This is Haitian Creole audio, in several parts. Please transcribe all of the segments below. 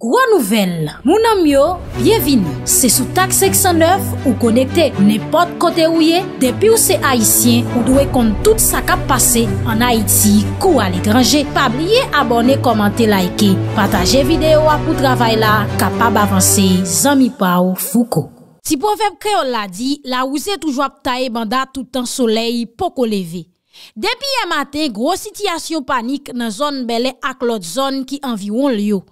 Gwa nouvel, mounan myo, bienvin, se sou tak 609 ou konekte nepot kote ouye, depi ou se Haitien ou dwe kont tout sa kap pase an Haiti kou al ekranje. Pabriye abone, komante, laike, pataje videyo apou travay la, kapab avanse, zami pa ou fuko. Ti povep kreol la di, la ouze toujwa ptaye banda toutan soley poko leve. Depi emate, gwo sityasyon panik nan zon bele ak lot zon ki anviwon liyo.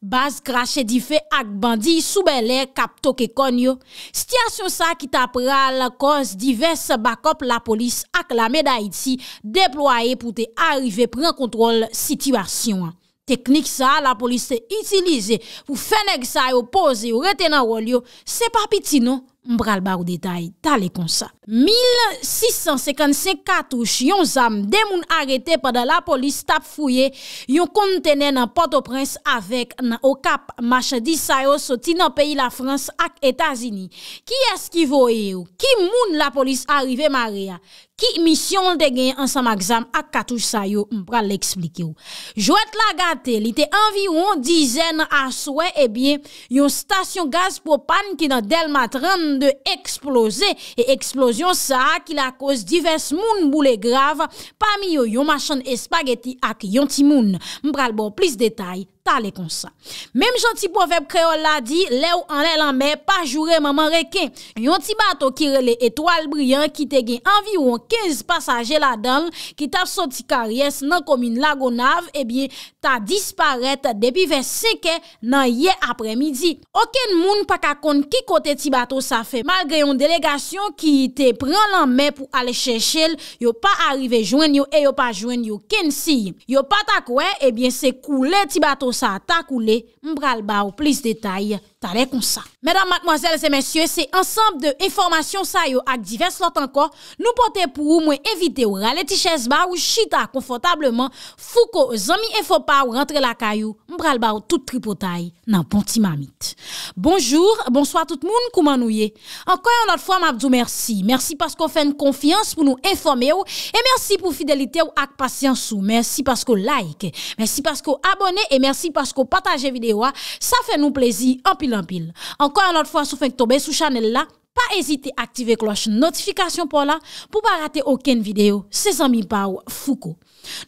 Baz krashe di fe ak bandi soubele kap toke konyo. Stiyasyon sa ki tapra la kos divers bakop la polis ak la Medayiti deploaye pou te arrive pren kontrol sityasyon. Teknik sa la polis se itilize pou fene gisa yo pose yo retenan walyo, se pa piti nou. Mpral barou detay, talekon sa. 1655 katouche yon zam demoun arete padan la polis tap fouye yon kontene nan Port-au-Prince avek nan okap machadi sayo soti nan peyi la Frans ak Etazini. Ki eski voye ou? Ki moun la polis arive ma rea? Ki misyon degen an samak zam ak katouche sayo? Mpral leksplike ou. Jouet la gate, li te envi ou an dizen aswe e bie yon stasyon gaz pou pan ki nan Delmatrand de eksplose. E eksplosyon sa akil akos divers moun mboule grav pa mi yo yon machan espageti ak yon timoun. Mbralbo, plis detay. ale konsa. Mem jan ti po vep kreol la di, le ou ane lanme pa jure maman reke. Yon ti bato ki rele etwal brian ki te gen anvi ou an 15 pasaje la dan ki tap so ti karyes nan komin lagonav, e eh bie ta disparet depi ve seke nan ye apremidi. Oken moun pa kakon ki kote ti bato sa fe. Malgre yon delegasyon ki te pren lanme pou ale chechel yo pa arrive jwen yo e yo pa jwen yo kensi. Yo patakwe e eh bie se koule ti bato sa tak ou le mbral ba ou plis detay. ta le kon sa. Medan matmoazel se mensyo, se ansampe de informasyon sa yo ak divers lot anko, nou pote pou ou mwen evite ou rale tiches ba ou chita konfortableman fou ko o zami enfopa ou rentre la kayo mbral ba ou tout tripotay nan ponti mamit. Bonjour, bonsoi tout moun kouman ouye. Ankoy anot fwa mabdou mersi. Mersi pasko fèn konfians pou nou informe ou e mersi pou fidelite ou ak pasyans ou. Mersi pasko like, mersi pasko abone, e mersi pasko pataje videwa. Sa fè nou plezi anpi l'empile. Encore une autre fois, si vous tomber sous Chanel là, pas hésiter à activer cloche notification pour là pour pas rater aucune vidéo. C'est amis par Foucault.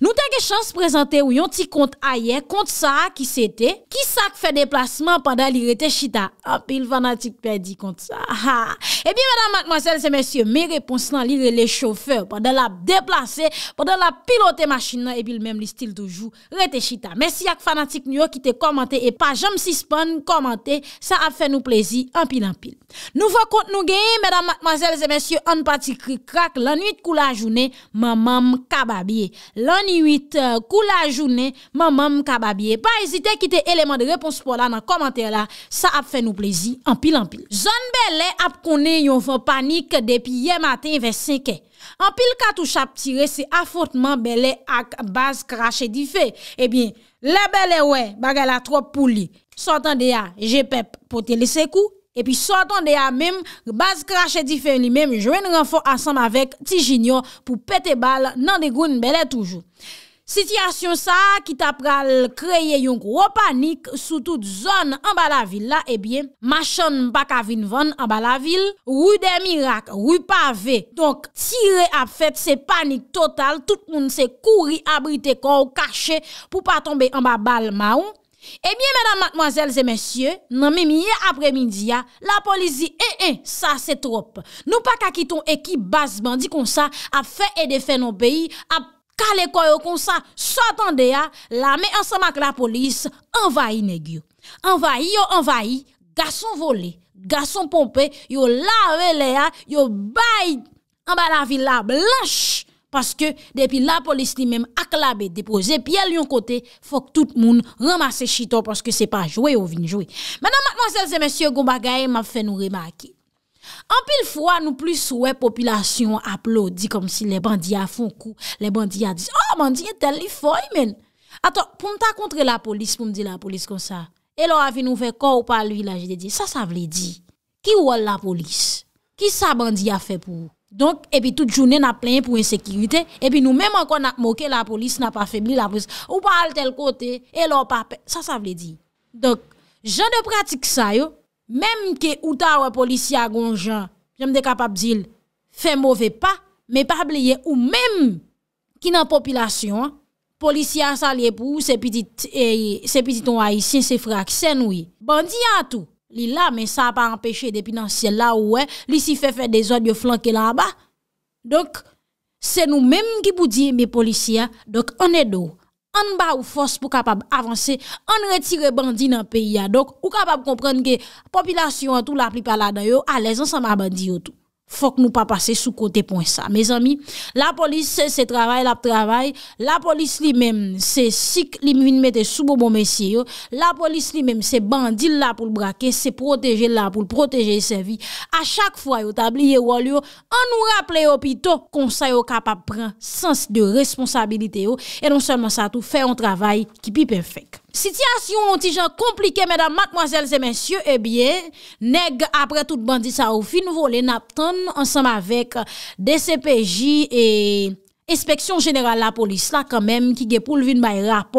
Nou te ge chan se prezante ou yon ti kont a ye, kont sa ki se te, ki sa ke fe deplasman padan li rete chita, apil fanatik pe di kont sa. E pi menan mansel se mensyo, me repons nan li le le chofer, padan la deplase, padan la pilote machin nan, e pi l men li stil toujou, rete chita. Mensi ak fanatik nou yo ki te komante e pa jam si span komante, sa ap fe nou plezi, apil apil. Nou fa kont nou ge, menan mansel se mensyo, an pati kri krak, lan nuit kou la jounen, manman mkababye. 28, euh, kou la jounen, mamam kababye? Pa ezite kite eleman de repons pou la nan komantè la, sa ap fè nou plezi, anpil anpil. Zon belè ap kone yon fò panik depi ye maten ve sèke. Anpil katou chap tire se afotman belè ak baz krashe di fe. Ebyen, le belè wè bagala trop pou li. Sotan de ya, je pep potelise kou. E pi sotan de a menm, baz krashe difen li menm, jwen renfon asanm avek ti jinyon pou pete bal nan de goun belè toujou. Sityasyon sa, ki tap pral kreye yonk wopanik sou tout zon an bala vil la, e bie, machan mpa kavin van an bala vil, wou de mirak, wou pavé, donk tire ap fet se panik total, tout moun se kouri abrite kou kache pou pa tombe an bal bal ma ou, Ebyen eh menan matmwazelze mensyye, nan mimiye apre mindiya, la polizi en en sa se trop. Nou pa kakiton ekip basman di konsa ap fe edefe non peyi, ap kale koyo konsa, sa atande ya, la men ansan mak la polis, envayi negyo. Envayi yo envayi, gason vole, gason pompe, yo la wele ya, yo bayi anba la vila blanche. Paske depi la polis li men ak labe depoze, pi el yon kote, fok tout moun ramase chiton paske se pa jowe ou vin jowe. Menan matman zelze, monsye Goumba Gaye, map fe nou remake. An pil fwa, nou plis ouwe, populasyon aplode, di kom si le bandi oh, a fon kou. Le bandi a di, oh, bandi e tel li foy men. Atok, pou mta kontre la polis, pou mdi la polis kon sa, el ou avi nou vekò ou pa l'vila je de di, sa sa vli di. Ki wol la polis? Ki sa bandi a fe pou ou? Donk, epi tout jounen na plen pou ensekirite, epi nou menm ankon na mokè la polis na pa febli la polis, ou pa al tel kote, e lor pa pe, sa sa vle di. Donk, jan de pratik sa yo, menm ke ou ta wè polis ya gonjan, jan de kapap zil, fe mouve pa, menm pa bleye, ou menm ki nan popilasyon, polis ya salye pou se piti ton a yi, se frak, se noui, bandi an tou. Li la men sa pa empèche depinansyen la ou wè, li si fè fè de zon yo flanke la ba. Donk, se nou mèm ki pou diye me polisyen, donk anè do, an ba ou fòs pou kapab avanse, an retire bandi nan peyi ya. Donk, ou kapab komprende ki, popilasyon an tou la pli pala dan yo, alè zon sa ma bandi yo tout. Fok nou pa pase sou kote pon sa. Mez ami, la polis se se travay, la travay. La polis li mem se sik li min mette sou bo bon mesye yo. La polis li mem se bandil la pou l'brake, se proteje la pou l'proteje se vi. A chak fwa yo tabliye walyo, an nou rapple yo pi to konsay yo kapap pren sens de responsabilite yo. E non seman sa tou fey an travay ki pi pefek. Sityasyon ontijan komplike, mèdam, matmoazèlse, mèsyò, ebyè, eh neg apre tout bandisa ou fin volen ap ton ansam avek DCPJ e Espeksyon Genera la Polis la kamèm ki ge pou lvin bay rap,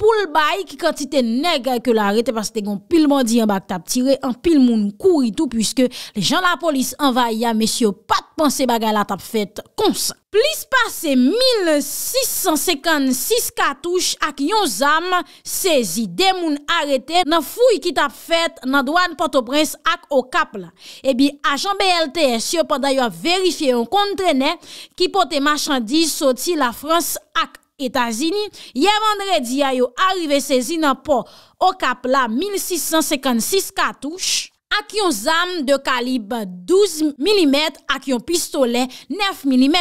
pou lbay ki kantite neg ke larete pas te gon pil bandi an bak tap tire an pil moun kouri tou pwiske le jan la polis anva ya mèsyò pat panse baga la tap fet konsa. Plis pase 1656 katouche ak yon zam sezi demoun arete nan fouy ki tap fet nan doan patoprens ak okap la. Ebi ajan BLTS yo pa dayo verifiye yon kontrene ki pote machandi soti la Frans ak Etazini. Yevandredi a yo arive sezi nan po okap la 1656 katouche. ak yon zam de kalib 12 mm ak yon pistolet 9 mm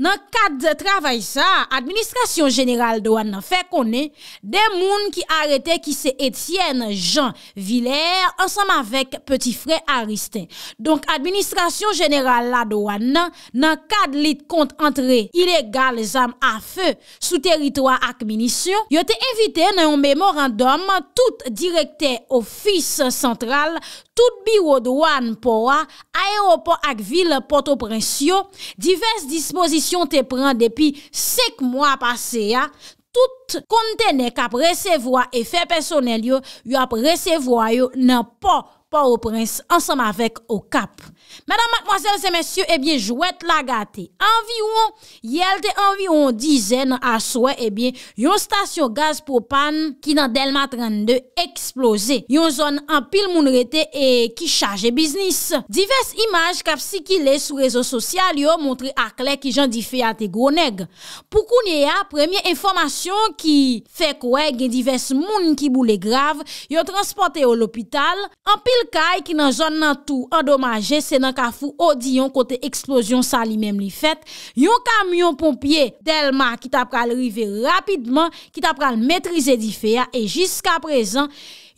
nan kat travay sa administrasyon jeneral doan nan fe konen de moun ki arete ki se etienne Jean Villers ansam avek Petit Fré Aristin donk administrasyon jeneral la doan nan nan kat lit kont entre ilegal zam a fe sou teritwa ak minisyon yo te evite nan yon memorandum tout direkte ofis central tout direkte tout biwo dwan pouwa, ayen wopo ak vil poto prens yo, divers dispozisyon te pren depi sek mwa pase ya, tout kontene kap resevwa e fe personel yo, yo ap resevwa yo nan po pouwa prens ansam avek wopo kap. Madame, mademoiselles et messieurs, eh bien, jouette la gâte. Enviouan, yelte enviouan dizen a souè, eh bien, yon stasyon gaz propane ki nan delma 32 eksplose. Yon zon an pil moun rete e ki chaje biznis. Divers imaj kap si ki lè sou rezo sosyal yo, montre ak lè ki jan di fè a te gro neg. Poukoun ye a, ah, premye informasyon ki fè kouè gen divers moun ki boule grav, yo transporte yo l'opital, an pil kay ki nan zon nan tou endomaje se nan ka fou odi yon kote eksplosyon sa li mem li fet. Yon kamyon pompye, telman ki ta pral rive rapidman, ki ta pral metrize di feya, e jiska prezan,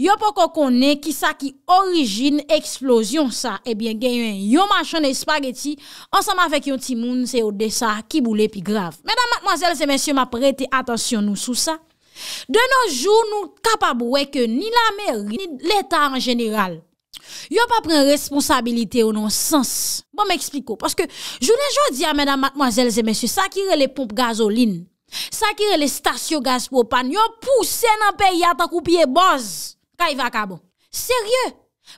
yon poko kone ki sa ki orijin eksplosyon sa, ebyen gen yon machan de spageti, ansanman vek yon timoun se yon desa ki boule pi grav. Medan matmoazel se mensyon ma prete atensyon nou sou sa, de nou joun nou kapabwe ke ni la meri, ni l'eta en general, Yo pa pren responsabilite ou nan sens, bon m'ekspliko, paske jounen joun di a mena matmoazelze mesye sakire le pomp gazolin, sakire le stasyon gaz pou opan, yo pousse nan peyi a tak ou piye boz, kaj va kabon, serye,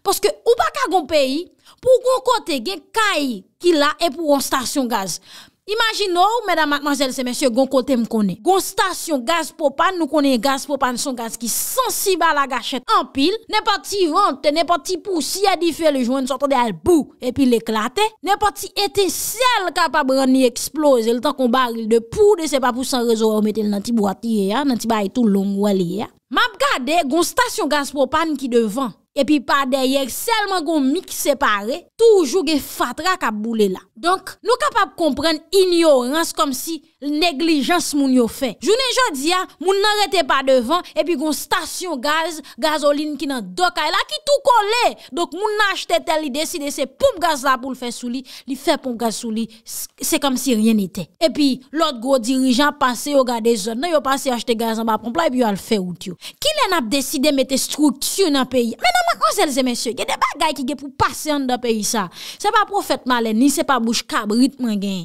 paske ou pa kagon peyi pou kon kote gen kaj ki la e pou an stasyon gaz. Imagin nou, mèdam ak manjèl se mèsyè, gon kote m konè. Gon stasyon gaz popan, nou konè gaz popan son gaz ki sensi ba la gachet empil. Nè pati vante, nè pati poussi a di fè le joun, sotan de al bou, epi l'eklate. Nè pati ete sèl kapab rani eksplose, l'tan kon baril de poud, se pa poussan rezor ou metel nan ti boati e ya, nan ti bay tou long wali e ya. Map gade, gon stasyon gaz popan ki devan. epi pa deyer selman goun mik separe, toujou gen fatra kap boule la. Donk, nou kapap kompren ignorans kom si... Neglijans moun yo fe. Jounen jodi ya, moun nan rete pa devan, epi goun stasyon gaz, gazolin ki nan do ka, la ki tou kole. Dok moun nan achete tel, li deside se poum gaz la pou l fe souli, li fe poum gaz souli, se kom si rien ite. Epi, lot gwo dirijan pase yo gade zon, nan yo pase achete gaz an ba pompla, epi yo al fe wout yo. Ki lè nap deside mette struksyon an peyi? Mè nan mè konselze mè sè, gen de bagay ki gen pou pase an da peyi sa. Se pa pou fèt malè, ni se pa bouj kab ritm an genye.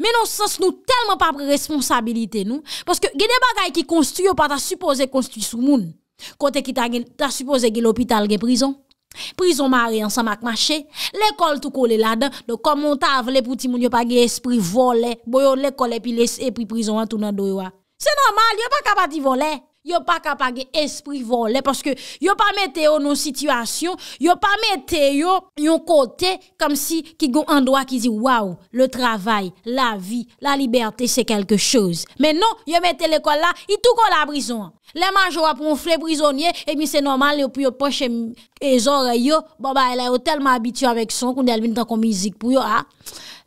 Menon sas nou telman pa pre responsabilite nou Paske gede bagay ki konstu yo pa ta supose konstu sou moun Kote ki ta supose ge l'opital ge prizon Prizon ma re ansan mak mache L'ekol tou kole la dan Do komon ta avle pou ti moun yo pa ge espri vole Boyon l'ekole pi lesse pri prizon an tou nan doyo a Se normal yo pa kapati vole Yo pas capable esprit volé parce que yo pas mettez dans nos situation, yo pas mettez yo yon côté comme si qui un endroit qui dit waouh, le travail, la vie, la liberté c'est quelque chose. Mais non, yo mettez l'école là, il tout la prison. Les majors pour les prisonnier et bien c'est normal et puis yo poche E zon re yo, bon babay ah. la yo telman abityo avèk son koun de alvin tan kon mizik pou yo ha.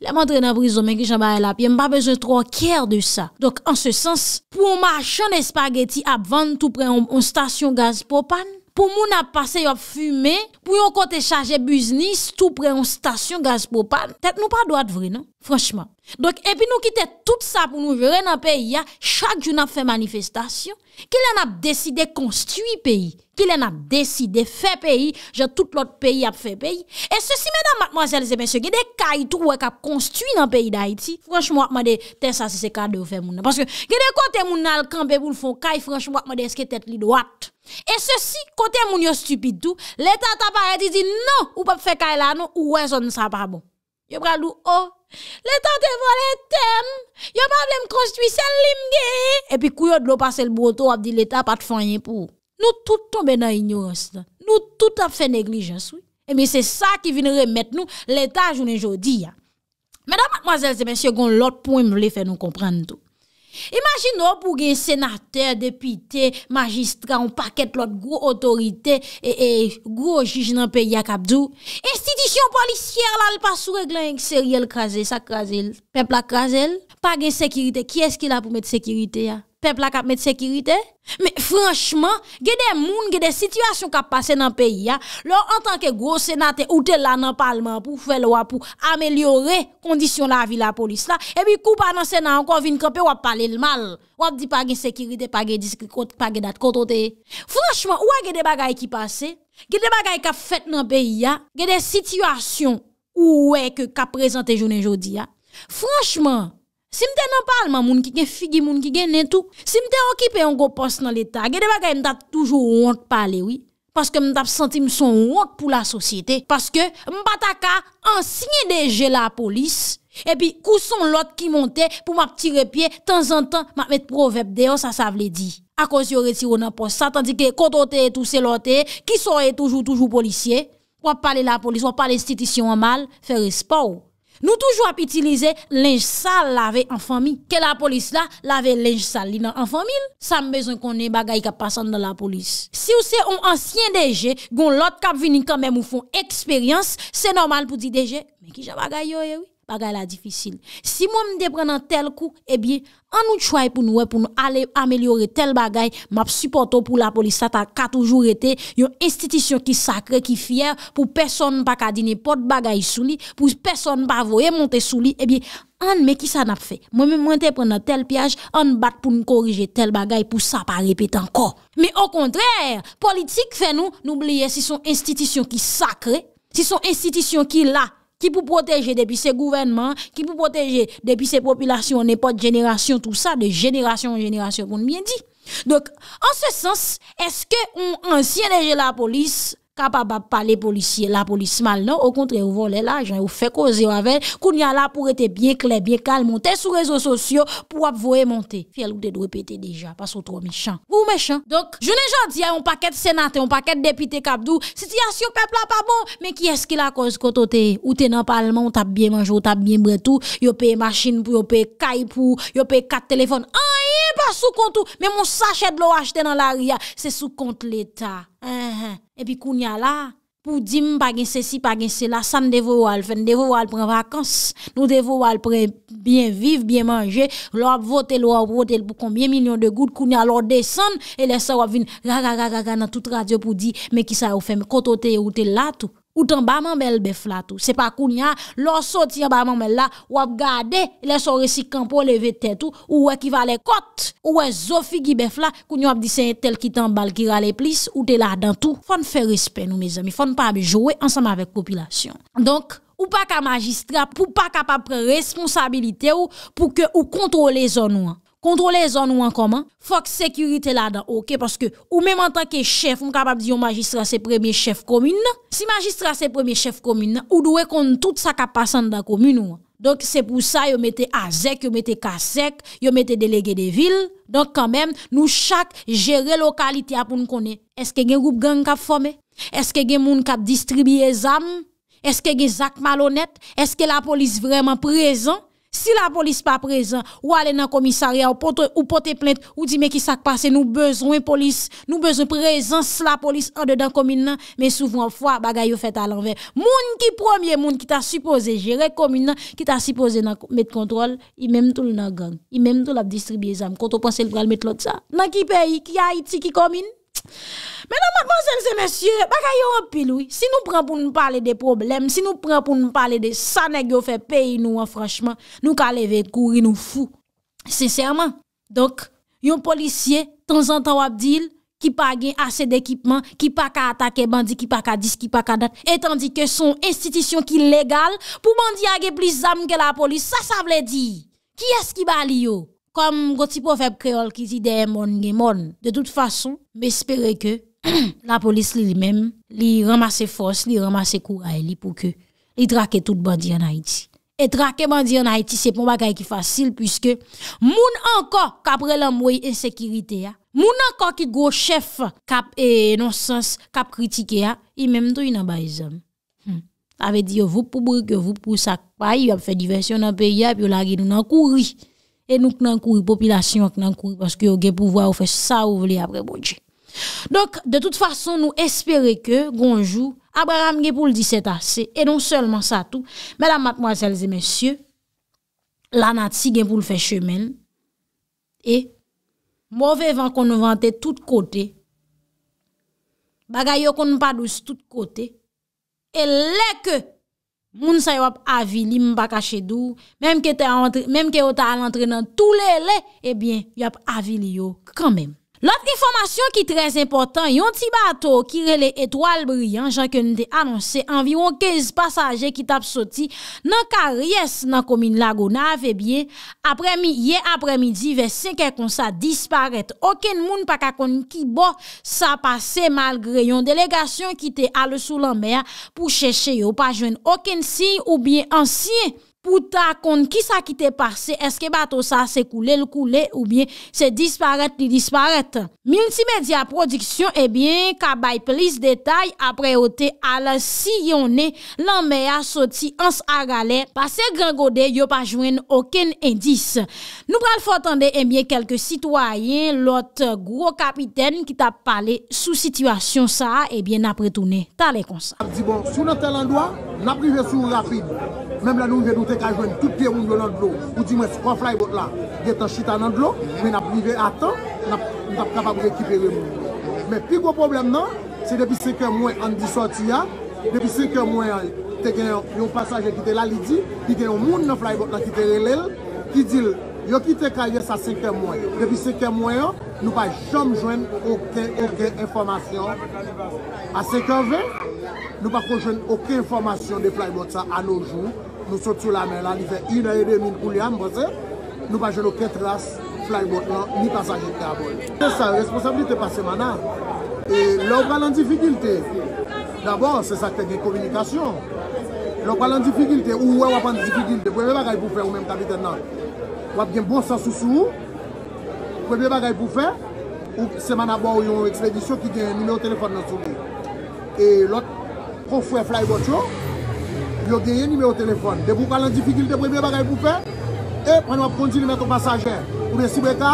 Le mandre nan vri zomen ki jan bay la pi, mba bezon tro kèr de sa. Donk an se sens, pou yon machan espageti ap vande tout prè yon stasyon gaz propan, pou moun ap pase yon fume, pou yon kote chaje buznis tout prè yon stasyon gaz propan, tèt nou pa do ad vre nan, franschman. Donk epi nou kite tout sa pou nou vre nan peyi ya Chak joun ap fe manifestasyon Kile nan ap deside konstuy peyi Kile nan ap deside fe peyi Je tout lot peyi ap fe peyi E se si menan matmazelize menso Gede kay tou wak ap konstuy nan peyi da iti Franchmou ap made te sa se se kade ou fe mounen Panske gede kote mounen al kanpe bou l fon kay Franchmou ap made eske tet li do at E se si kote mounen yo stupidou Le ta ta pare ti di non Ou pe fe kay la non ou wè son sa pa bon Yo pralou o oh, L'état tante les tem, yo pa vle m konstwi sel li puis, puis kou yo le pase le broto ap di l'Etat de fanyen pou. Nou tout tombe nous ignorance Nous tout a fait négligence. oui. Et mais c'est ça qui vient remettre nous l'état jounen jodi Mesdames, mademoiselles et messieurs, gon l'autre point me fait nous comprendre tout. Imagin nou pou gen senater, depite, magistra ou paket lot gro otorite E, e gro jiji nan peyi akabdou Estidisyon polisyer la li pa sou reglen yon seryel krasel Sa krasel? Pepla krasel? Pa gen sekirite Ki eski la pou met sekirite ya? pep la kap met sekirite. Me franchman, gede moun, gede situasyon kap pase nan peyi ya, lor an tanke gwo senate, ou tel la nan palman pou fèl wap, pou amelyore kondisyon la avi la polis la, ebi koupa nan senat an konvin kapè wap pale l mal. Wap di pa gen sekirite, pa gen diskri, pa gen dat kontote. Franchman, wè gede bagay ki pase, gede bagay kap fet nan peyi ya, gede situasyon ou wè ke kap prezante jounen jodi ya. Franchman, wè gede bagay ki pase, Si mte nan pal, man moun ki gen figi, moun ki gen netou. Si mte anki pe an go pos nan l'Etat, gede bagay mta toujou onk pale, oui. Paske mta ap senti mson onk pou la sosyete. Paske mba ta ka ansinye deje la polis. E pi kouson lot ki monte pou map tire pie. Tan zan tan, map met proverb deyo, sa sa vle di. Akons yo retiro nan pos sa, tandi ke kontote etou selote, ki soye toujou toujou polisye. Wap pale la polis, wap pale sitisyon anmal, fe respaw. Nou toujou ap itilize lenj sal lave an famil Ke la polis la lave lenj sal li nan an famil Sam bezon konen bagay ka pasan nan la polis Si ou se on ansyen deje Gon lot kap vini kamen mou fon eksperyans Se normal pou di deje Men ki ja bagay yo ye eh ou Bagay la difisil. Si mwen mwen depre nan tel kou, ebye, eh an nou chwae pou nou we pou nou ale amelyore tel bagay, map supporto pou la polisata katou jourete, yon institisyon ki sakre, ki fiyer, pou person pa kadine pot bagay sou li, pou person pa voye monte sou li, ebye, eh an mwen ki sa nap fe. Mwen mwen mwen depre nan tel piyaj, an bat pou nou korije tel bagay pou sa pa repete anko. Me o kontre, politik fe nou, nou blye si son institisyon ki sakre, si son institisyon ki lak, qui pour protéger depuis ces gouvernements, qui pour protéger depuis ces populations, n'est pas de génération, tout ça, de génération en génération, vous bien dit. Donc, en ce sens, est-ce que un ancien la police Kap ap ap pale polisye la polis mal nan, non? ou kontre bon. ou vole la ajan, ou fe koze yo ave, koun ya la pou ete bie kle, bie kal, monte sou rezo sosyo pou ap voe monte. Fiyal ou te dwe pete deja, pa sou tro mechan. Ou mechan. Donk, jounen jan di ya yon paket senate, yon paket depite kapdou, siti yas yo pepla pa bon, men ki eski la koz koto te? Ou te nan palman, ou tab bie manjou, ou tab bie mbretou, yo peye maschine pou, yo peye kay pou, yo peye kat telefon, an yi pas sou kontou, men moun sachet lo achete nan la ria, se E pi kounya la, pou di m bagen se si bagen se la, san devou al fen, devou al pren vakans, nou devou al pren bien viv, bien manje, lou ap vote lou ap vote pou konbyen milyon de gout, kounya lou desen, e lesa wap vin rara rara rara nan tout radio pou di, meki sa ou fen, koto te ou te latou. Ou tan ba man bel bef la tou. Se pa koun ya, lor soti an ba man bel la, wap gade, lè son resikkan pou leve te tou. Ou wè kivalè kot, ou wè zofi gi bef la, koun yo wap disen tel ki tan bal kira le plis, ou te la dan tou. Fon fè respè nou mè zèmi, fon pa bejowe ansanm avèk kopilasyon. Donk, ou pa ka magistrap, ou pa ka pa pre responsabilite ou pou ke ou kontrole zon ou an. Kontrolè zon ou an koman, fok sekurite la da oke, paske ou mèm an tanke chef, m kapap di yo magistra se premiè chef komine. Si magistra se premiè chef komine, ou dwe kon tout sa kap pasan da komine ou an. Donk se pou sa, yo mette azèk, e yo mette kasek, yo mette delege de vil. Donk kamèm, nou chak jere lokalite apoun kone. Eske gen goup gen kap fome? Eske gen moun kap distribye zam? Eske gen zak malonèt? Eske la polis vreman prezant? Si la polis pa prezant, ou ale nan komisaryan, ou pote plente, ou di me ki sak pase, nou bezon e polis, nou bezon prezant, si la polis an de dan komin nan, men souvan fwa bagay yo fet alan ven. Moun ki promye, moun ki ta suppose, jere komin nan, ki ta suppose nan met kontrol, i menm tou luna gang, i menm tou la distribye zan, kontopan selbral met lot sa. Nan ki peyi, ki a iti, ki komin. monsye, baka yon apilou, si nou pran pou nou pale de problem, si nou pran pou nou pale de sa negyo fe peyi nou an franchman, nou ka leve kouri nou fou, sincerman donk, yon polisye tan zan tan wap dil, ki pa gen ase de ekipman, ki pa ka atake bandi ki pa ka dis, ki pa ka dat, etan di ke son institisyon ki legal, pou bandi a ge plis zanm ge la polis, sa sa vle di, ki es ki bali yo kom goti profep kreol ki zide moun gen moun, de tout fason me espere ke La polis li li men, li ramase fos, li ramase kou a, li pou ke li trake tout bandi an Haiti. E trake bandi an Haiti se pou bagay ki fasil pwiske moun ankon kapre lan mwoy ensekirite ya. Moun ankon ki gwo chef kap enonsans, kap kritike ya, i menm tou yon anbay zan. Hmm. Ave di yo vup pou bwoy, yo vup pou sakpay, yo ap fe diversyon anpe ya, pi yo lage nou nan kouri. E nou nan kouri, popilasyon nan kouri, paske yo gen pou vwa ou fe sa ou vwele apre mwoy jen. Donk de tout fason nou espere ke gonjou Abraham gen pou l diset ase E donk selman sa tou Mèdam matmwansèl zè mèsyè Lanat si gen pou l fè chèmen E Mwove van konou vante tout kote Bagay yo konou padous tout kote E lè ke Moun sa yop avili mbakache dou Mèm ke o ta alantre nan tout lè lè Ebyen eh yop avili yo kanmèm Loutre informasyon ki trez importan, yon ti bato ki rele etwal bryan, janken de anonsen, anviron kez pasaje ki tap soti nan karyes nan komin lago na avebyen, eh apremi ye apremi di ve se kekon sa disparet, oken moun pa kakon ki bo sa pase malgre yon delegasyon ki te alesou la mer pou cheshe yo pa jwen oken si ou bien ansi. Pouta kon ki sa ki te pase, eske bato sa se koule, le koule ou bien se disparete, li disparete. Multimedia Produksyon, e eh bien, ka bay plis detay apreote al si yon ne, lan me a soti ans agale, pase grangode, yo pa jwen oken endis. Nou pral fotande, e eh bien, kelke sitwayen, lot gro kapiten ki ta pale sou situasyon sa, e eh bien, apre toune, tale konsa. Di bon, sou nan tel an doa, nan prive sou rapide. Mem la nou gen nou te ka jwen tout piye moun yo nan glou. Ou di mwes, kwa flybot la, gen tan chita nan glou, men ap li ve atan, ap kapab rekipe re moun. Men pi kwa problem nan, se depi 5 an mwen an di sorti ya, depi 5 an mwen an, te gen yon pasajen ki te lalidi, ki gen yon moun nan flybot nan ki te relel, ki dil, yo ki te kayes a 5 an mwen, depi 5 an mwen an, nou pa jom jwen okey okey informasyon. A 5 an mwen, nou pa konjwen okey informasyon de flybot sa an nou joun, nou sot sou la men la li fe inayede min kou li anbo se nou pa jeno ket las flybot nan ni pasajik te apoy se sa responsabilite pa semana e lòk palan difikilte d'abon se sakte gen koumikasyon lòk palan difikilte ou wè wapan difikilte pou e be bagay pou fe ou menm kapiten nan wap gen bon sa sou sou pou e be bagay pou fe ou semana ba ou yon ekspedisyon ki gen nime ou telefon nan sou e lòk pou fwe flybot yo biyo genye nime yo telefon. De pou kalan difikilite, premye bagay pou fe, e, pan wap konti nime yo pasajer. Ou men sibe ka,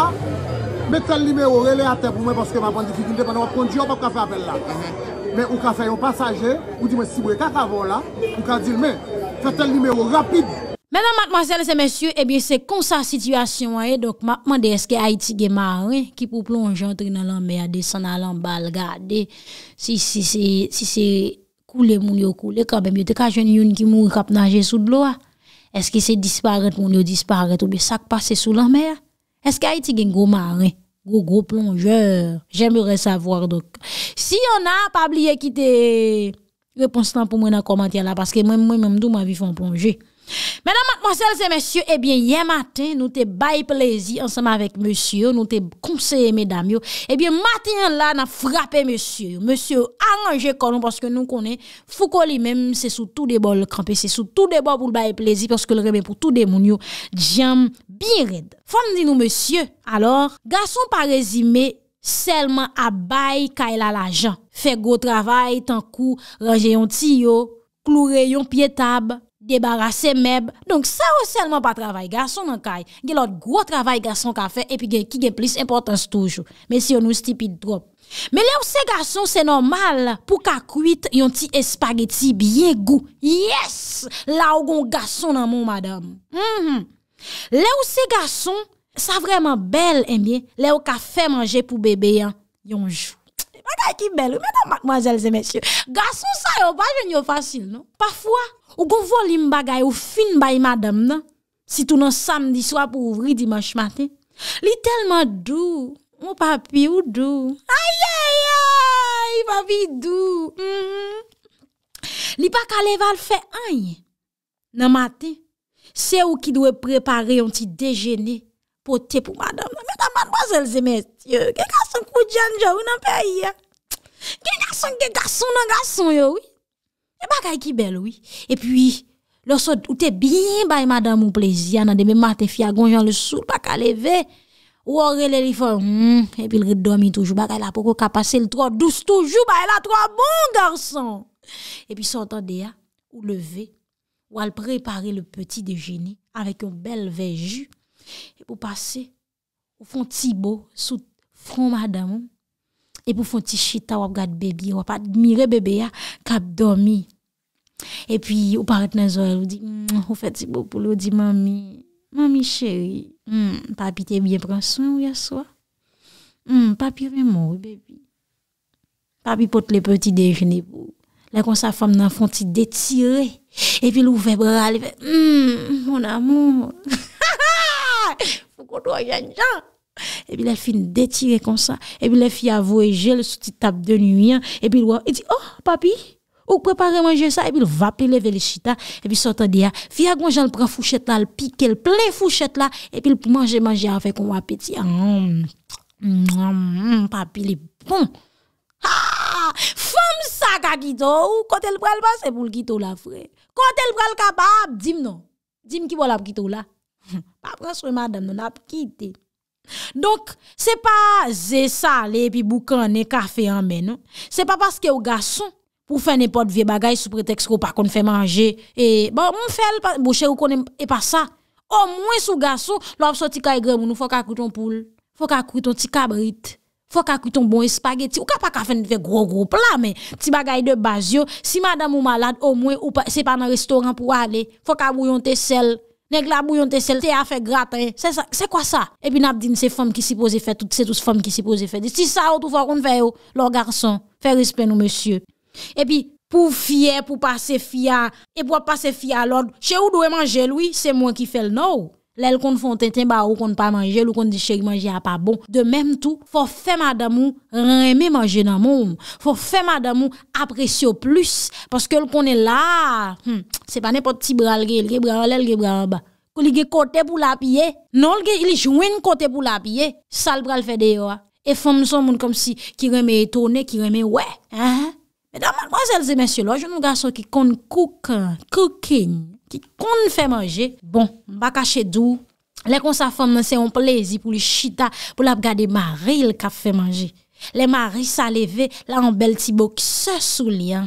men tel nime yo rele ate pou men, paske man pan difikilite, pan wap konti yo, wap ka fe apel la. Mhm. Men wap ka fe yo pasajer, ou di men sibe ka kavon la, wap ka dil men, fe tel nime yo rapide. Menan mat masyare se mesyou, e eh biye se konsa sityasyon wey, dok mat mande eske Haiti ge mawe, ki pou plonjantri nan lan meyade, san nan lan balgade, si si si si si, Coulé, moun yo coulé, quand même yo te ka jeune youn ki mouri k'ap nager sous l'eau ah. est-ce que c'est disparaître moun yo disparaître ou bien ça passer sous la mer est-ce qu'Haïti gen gros marin gros gros plongeur j'aimerais savoir donc si on a pas oublié quitter euh, réponse pour moi dans commentaire là parce que moi moi même dou ma vie font plonger Mè nan matmansel se mèsyou, ebyen yè maten nou te bayi plezi ansama vek mèsyou, nou te konseye mèdam yo, ebyen eh maten la nan frape mèsyou, mèsyou ananje konon paske nou konen fukou li mèm se sou tout de bol krampè, se sou tout de bol pou l bayi plezi paske l remèm pou tout de moun yo, djiam bin red. Fondi nou mèsyou, alor, gason pa rezime selman abay kaila la jan, fe go travay tan kou raje yon tiyo, klou reyon pye tabe. Debarase meb Donk sa yo selman pa travay gason nan kay Ge lot gro travay gason ka fe E pi ge ki ge plis importans toujou Men si yo nou stipid drop Men le ou se gason se normal Pou ka kuit yon ti espageti biye gou Yes! La ou gon gason nan moun madame mhm. Le ou se gason Sa vreman bel emye Le eh ou ka fe manje pou bebe yan Yonjou Maday ki bel ou Men an mademoiselle zemesye Gason sa yo pa jenyo fasil non? Parfwa Ou konvo li mbagay ou fin bay madam nan, si tou nan samdi swa pou ouvri dimash maten. Li telman dou, ou papi ou dou. Ay, ay, ay, papi dou. Mm-hmm. Li pa kaleval fe anye, nan maten, se ou ki dwe prepare yon ti dejeni, potep non, ou madam nan. Meta man boz el zemes, ge gason kou djenjou nan pe aye. Ge gason, ge gason nan gason yo ou. E baka e ki bel ouy. E pi, lor sot, ou te bin bay madame ou plezyan, nan deme maten fya gonjan le sot, baka leve, ou ore lelifon, e pi lredomi toujou, baka e la poko kapase l'tro douz toujou, baka e la tro bon garson. E pi sot an deya, ou leve, ou al prepare le peti dejeni, avek yon bel veju, e pou pase, ou fon tibo, ou sot, fon madame ou, et pour faire petit chita ou regarder bébé ou pas admirer bébé hein, a cap dormi et puis ou parent dans oreille ou dit ou hmm, fait petit beau pour lui dit mamie mamie chérie hmm, papi t'es bien prend soin hier soir hmm, papi vraiment oui bébé papi porte les petits déjeuners pour Là, quand sa femme dans font détirer, Et puis, l'ouvre bras, elle fait, mm, mon amour. Faut qu'on doit y E pi lè fi n detire kon sa, e pi lè fi avou e jè lè sou ti tab de nuyen, e pi lè wè, e di, oh papi, ouk prepare manje sa, e pi lè vape lè vele chita, e pi sotan di ya, fi agonjan l pran fouchet la, l pike l plè fouchet la, e pi lè pou manje manje afe kon wapeti ya. Donk se non. bon, pa ze sale epi boukane kafe yon menon Se pa paske ou gason pou fene pot vie bagay sou preteks ko pa kon fè manje Bon moun fel boche ou kon e pa sa Ou mwen sou gason lou ap so ti kaye gre moun nou fok akwiton poul Fok akwiton ti kabrit Fok akwiton bon espageti Ou ka pa ka fene fè gro gro pla men Ti bagay de bazyo Si madame ou malade ou mwen ou se pa nan restoran pou ale Fok akwiton te sel Nèg la bouillon te sel, te a fait gratin. C'est ça, c'est quoi ça? Et puis n'a dit c'est femme qui supposé faire tout, c'est tous femme qui supposé faire. Si ça ou tout va qu'on fait oh, leur garçon, faire respect nous monsieur. Et puis pour fier, pour passer fier, et pour passer fier à Chez où doit manger lui, c'est moi qui fais le no Lèl kon foun ten ten ba ou kon pa manje, lèl kon di chèk manje a pa bon. De mèm tou, fò fè madamou reme manje nan moun. Fò fè madamou apresyo plus. Paske lèl kon e la, hmm, se pa ne pot ti bral ge, lèl ge bral ba. Kou li ge kote pou la piye, non lèl ge ili jwen kote pou la piye. Sal bral fè deyo a. E fòm son moun kom si ki reme etone, ki reme wè. E dan madmozèl zè mensyo lò, joun nou gaso ki kon kouk, koukèn. Ki kon fè manje, bon, baka chèdou, lè kon sa fè manje, se yon plezi pou li chita, pou lè ap gade mari lè ka fè manje. Lè mari sa leve, lè an bel tibou ki se soulyan,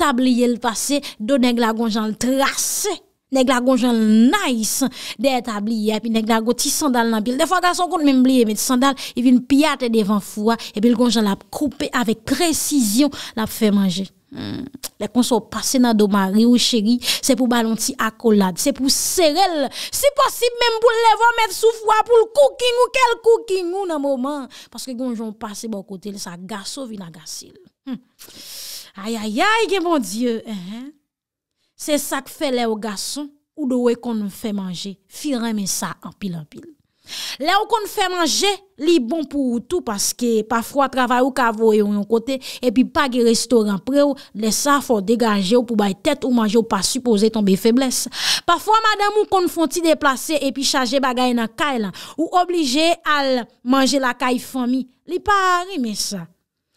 tabliye lè pase, do nèk la gonjan trase, nèk la gonjan naise, de tabliye, pi nèk la goti sandal nan pil, defan tason kon mè mbliye, meti sandal, yvi n piyate devan fwa, epi lè gonjan lè ap koupe, avè kresizyon, lè ap fè manje. Hmm. Le kon so pase nan domari ou cheri Se pou balonti akolad Se pou serel Si posib menm pou levon met sou fwa Poul koukin ou kel koukin ou nan mouman Paske kon joun pase bo kote Le sa gaso vi nan gasil Ayayay gen mon die Se sak fe le ou gason hmm. Ou do we kon nou fe manje Fi reme sa anpil anpil Le ou kon fè manje li bon pou ou tou Paske pafwa travay ou kavoy ou yon kote E pi pa ge restoran pre ou Le sa fò degaje ou pou bay tèt Ou manje ou pa suppose tombe febles Pafwa madèm ou kon fò ti deplase E pi chaje bagay nan kay lan Ou oblije al manje la kay fòmi Li pa rime sa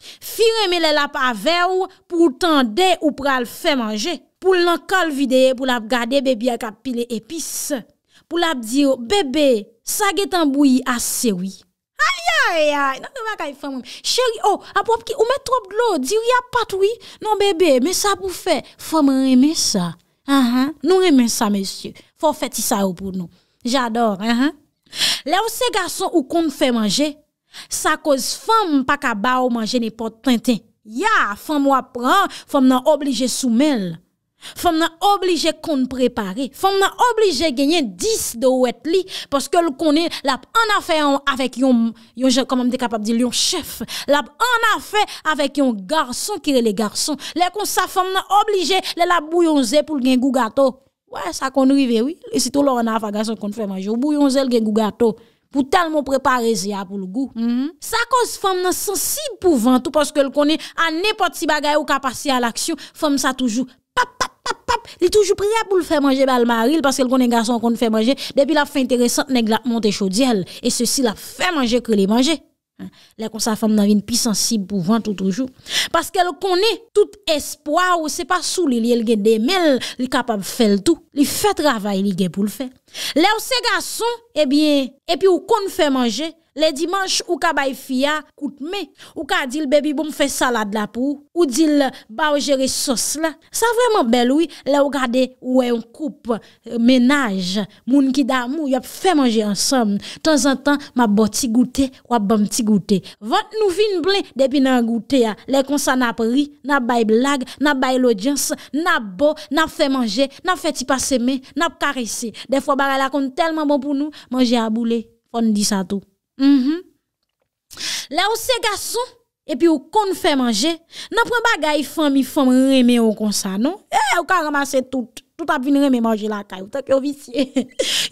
Fi reme le lap avè ou Pou tande ou pral fè manje Poul nan kal videye Poul ap gade beby ak ap pile epis Poul ap diyo bebe Sa getan bou yi ase wii. Ayayayay, nan te wakay fèm wèm. Chéri, oh, apop ki, ou mè trob glò, di wè yi apat wii. Non, bebe, mè sa pou fè. Fèm wè remè sa. Anhan, nou remè sa, mè sè. Fò fè ti sa wè pou nou. J'ador, anhan. Lè wè se gason ou kon fè manje. Sa koz fèm pa ka ba wè manje nè pot tèntè. Ya, fèm wè pran, fèm nan oblige sou mèl. Fèm nan oblige konn prèpare, fèm nan oblige genyen dis do wet li, pòske l konnen l ap an a fè an avèk yon chef, l ap an a fè avèk yon garçon kire le garçon. Lè kon sa fèm nan oblige l ap bouyon zè pou l gen gou gato. Wè, sa konn rive, wè, e sitou l or nan a fè gason konn fè manjou, bouyon zè l gen gou gato pou talmon prèpare zè a pou l gou. Sa mm-hmm. konn fèm nan sensib pou vantou pòske l konnen an nepot si bagaye ou kapasi a l aksyon, fèm sa toujou. il toujours prêt pour le faire manger bal maril parce qu'il connaît garçon qu'on fait manger depuis la fin intéressante nèg la monter chaudiel et ceci la fait manger que les manger. Hein? Là comme sa femme n'a une plus sensible pour tout toujours parce qu'elle connaît tout espoir ou c'est pas sous lui elle gagne des mails, il capable faire tout, il fait travail il gagne pour le faire. Là où ces garçons eh bien et puis on qu'on fait manger Le dimanche, ou ka bay fiya, koutme. Ou ka dil bebi bom fè salade la pou. Ou dil ba wajere sos la. Sa vreman bel ouy, le ou kade ouwe yon koup euh, menaj. Moun ki da mou, yop fè manje ansom. Ton zan ton, ma bo ti goutè, wap bom ti goutè. Vot nou vin blè, depi nan goutè ya. Ah. Le konsa na pri, na bay blag, na bay lodjans, na bo, na fè manje, na fè ti passeme, na pkaresse. Defo bare la kon telman bon pou nou, manje a boule, kon di sa tou. Mhm. La non? eh, ou se gason E pi ou kon nou fe manje Nan pren bagay fom Fom reme ou konsa nou Ou ka ramase tout Tout ap vin reme manje la kay Ou tep yo visye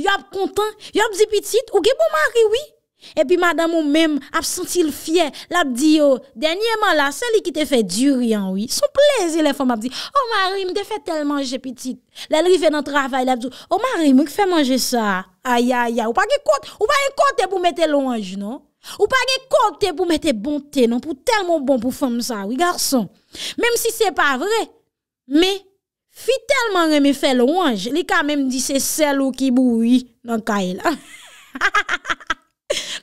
Yo ap kontan Yo ap zipitit Ou ge pou bon mari wii Et puis madame ou même a senti le fier, l'a dit yo, dernièrement là, celle qui te fait du rien hein, oui. Son plaisir les femmes dit, "Oh Marie, me fait tellement manger petite." L'arrivée dans le travail, l'a dit, "Oh Marie, me fait manger ça." Aïe aïe aïe, ou pas de ou pas pour mettre l'orange non Ou pas de côté pour mettre bonté non, pour tellement bon pour femme ça, oui garçon. Même si c'est pas vrai, mais fit tellement me fait l'ange, li quand même dit c'est celle qui bouille dans caille là.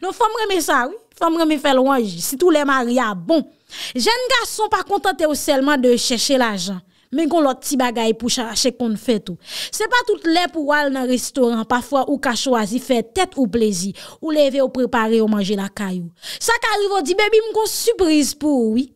Nou fèm remè sa, fèm remè fèl waj, si tou lè maryab, ah, bon. Jen nga son pa kontante ou selman de chèche l'ajan, men kon lot ti bagay pou chèche kon fèt ou. Se pa tout lè pou wal nan restoran, pafwa ou kachou azi fè tèt ou plezi, ou leve ou prepare ou manje la kayou. Sa kari vò di bebi mkon surprise pou ou wik.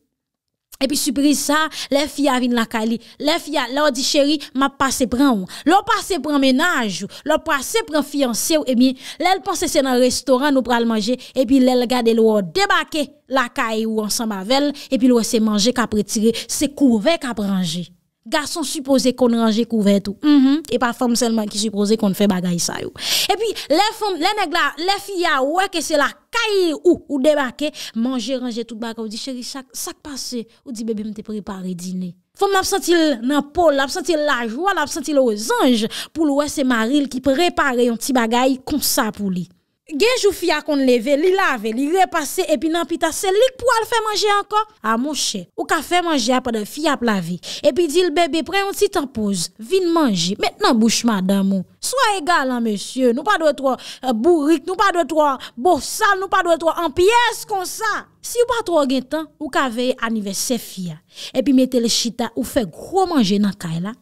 Epi supriza, le fiya vin la kali. Le fiya, le ou di cheri, ma pase pran ou. Le ou pase pran menaj ou. Le ou pase pran fianse ou emi. Le ou pase se nan restoran ou pran manje. Epi le ou gade le ou debake la kali ou ansan bavelle. Epi le ou se manje kapre tire. Se kouve kapre range. Gason supose kon ranger kouvet ou, mm-hmm. e pa fom selman ki supose kon fè bagay sa yo. E pi, le fom, le negla, le fiya, wè ke se la kaye ou, ou debake, manje ranger tout bagay, ou di chéri, sak pase, ou di bebe mte prepare dine. Fom napsantil nan pol, napsantil la jwa, napsantil ou zanj, pou lwè se maril ki prepare yon ti bagay konsa pou li. Genj ou fya kon leve, li lave, li repase, epi nan pita sel, lik pou al fè manje anko? A monshe, ou ka fè manje apade fya plavi, epi di l bebe pre yon titan pose, vin manje, met nan bouch madamo. Soye galan, monsye, nou pa do etro euh, burik, nou pa do etro borsal, nou pa do etro an piyes kon sa. Si ou pa tro gen tan, ou ka veye anive se fya, epi mette le chita ou fè gro manje nan kay la,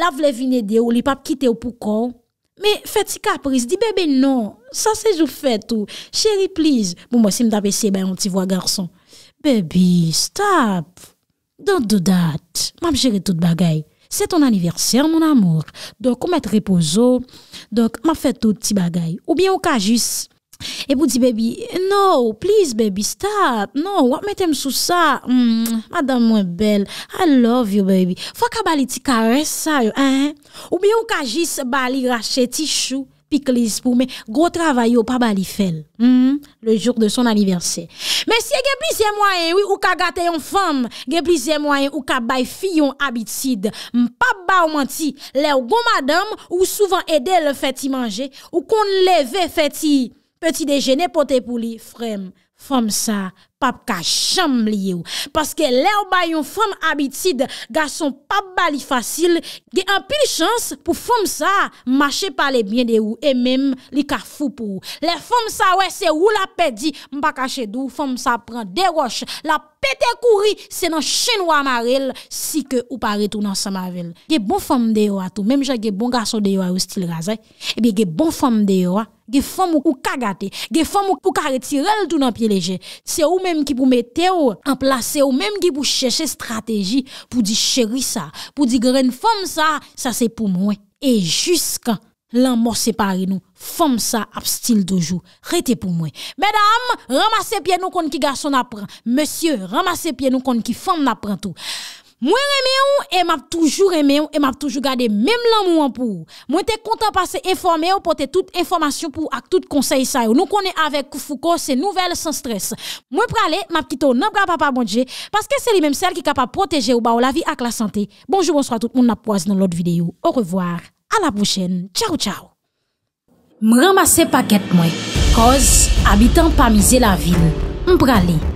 la vle vine de ou li pap kite ou pou kon, Mè fè ti kapriz, di bebe nan, sa se jou fè tou. Chéri pliz, mou mwè si mdabe se bè yon ti vwa garson. Bebe, stop, don't do dat, mwè mjere tout bagay. Se ton aniversèr, moun amour, dok ou mèt reposo, dok mwè fè tout ti bagay, ou bè ou ka jys. E pou di bebi, no, please bebi, stop, no, wap metem sou sa, mm, madame mwen bel, I love you bebi, fwa ka bali ti ka resa yo, ou bi ou ka jis bali rache ti chou, piklis pou, men, go travay yo pa bali fel, mm, le jok de son aniverser. Men siye gen plize mwayen ou ka gate yon fam, gen plize mwayen ou ka bay fi yon abitid, mpa ba ou manti, le ou gon madame ou souvan ede le feti manje, ou kon leve feti. Peti dejenè pote pou li, frem, fòm sa, pap ka chanm liye ou. Paske le ou bayon fòm abitid, gason pap ba li fasil, ge an pil chans pou fòm sa, mache pa le bien de ou, e mem li ka fòm pou ou. Le fòm sa wè se ou la pedi, mpa kache dou, fòm sa pren de roche, la pete kouri, se nan chenwa amarel, si ke ou pare tou nan samavell. Ge bon fòm de ou atou, mèm jè ge bon gason de ou eh a ou stil razè, e bi ge bon fòm de ou a, Gè fèm ou kou kagate, gè fèm ou kou karetirel tou nan piye leje, se ou mèm ki pou mète ou, anpla se ou mèm ki pou chèche strategi pou di chèri sa, pou di gren fèm sa, sa se pou mwen. Et jusqu'an, lan mò separe nou, fèm sa ap stil dojou, rete pou mwen. Mèdam, ramase piye nou kon ki gason apren, mèsyè, ramase piye nou kon ki fèm apren tou. Mwen reme ou, e map toujou reme ou, e map toujou gade menm lan mwen pou. Mwen te kontan pa se informe ou, pote tout informasyon pou ak tout konsey sa yo. Nou konen avek Koufouko, se nouvel san stres. Mwen prale, map kito nan bra pa pa bondje, paske se li menm sel ki kapap proteje ou ba ou la vi ak la sante. Bonjou, bonsoy a tout, moun ap waz nan lot videyo. Ou revoar, a la pouchen. Tchao, tchao. Mwen ramase paket mwen. Koz, abitan pa mize la vil. Mwen prale.